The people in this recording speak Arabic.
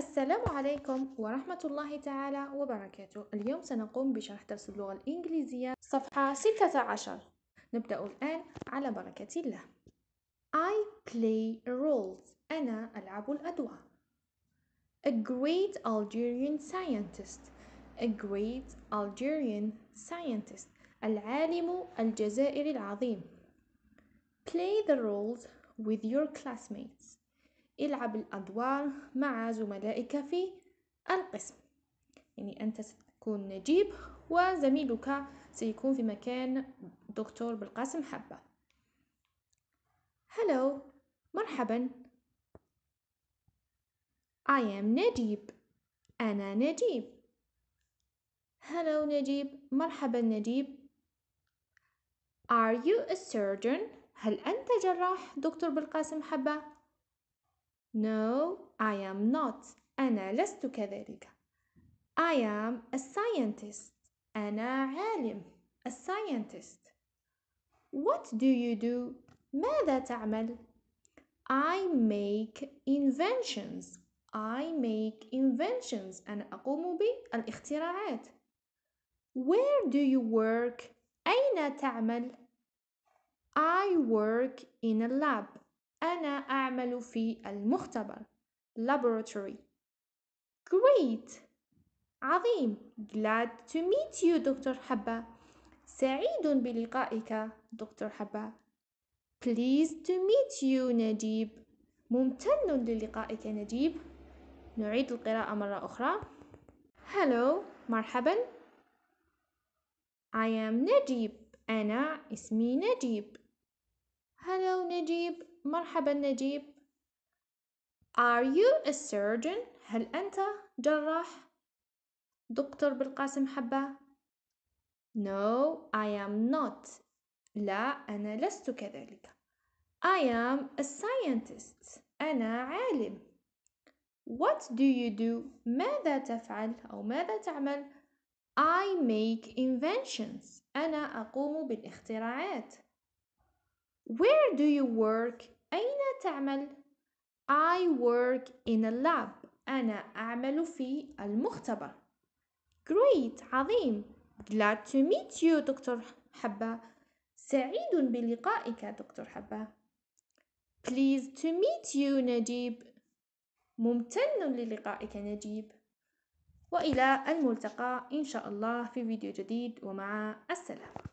السلام عليكم ورحمة الله تعالى وبركاته اليوم سنقوم بشرح درس اللغة الإنجليزية صفحة 16 نبدأ الآن على بركة الله I play roles أنا ألعب الأدوار A great Algerian scientist A great Algerian scientist العالم الجزائري العظيم Play the roles with your classmates العب الأدوار مع زملائك في القسم يعني أنت ستكون نجيب وزميلك سيكون في مكان دكتور بالقاسم حبة Hello مرحبا I am نجيب أنا نجيب Hello نجيب مرحبا نجيب Are you a surgeon؟ هل أنت جراح دكتور بالقاسم حبة؟ No, I am not. أنا لست كذلك. I am a scientist. أنا عالم. A scientist. What do you do? ماذا تعمل؟ I make inventions. I make inventions. أنا أقوم بالاختراعات. Where do you work? أين تعمل؟ I work in a lab. أنا أعمل في المختبر laboratory great عظيم glad to meet you دكتور حبة سعيد بلقائك دكتور حبة pleased to meet you نجيب ممتن للقائك نجيب نعيد القراءة مرة أخرى hello مرحبا I am نجيب أنا اسمي نجيب hello نجيب مرحبا نجيب Are you a surgeon؟ هل أنت جراح؟ دكتور بالقاسم حبة No I am not لا أنا لست كذلك I am a scientist أنا عالم What do you do؟ ماذا تفعل أو ماذا تعمل؟ I make inventions أنا أقوم بالاختراعات Where do you work? أين تعمل؟ I work in a lab. أنا أعمل في المختبر. Great, عظيم. Glad to meet you, دكتور حبة. سعيد بلقائك, دكتور حبة. Pleased to meet you, نجيب. ممتن للقائك, نجيب. وإلى الملتقى إن شاء الله في فيديو جديد ومع السلامة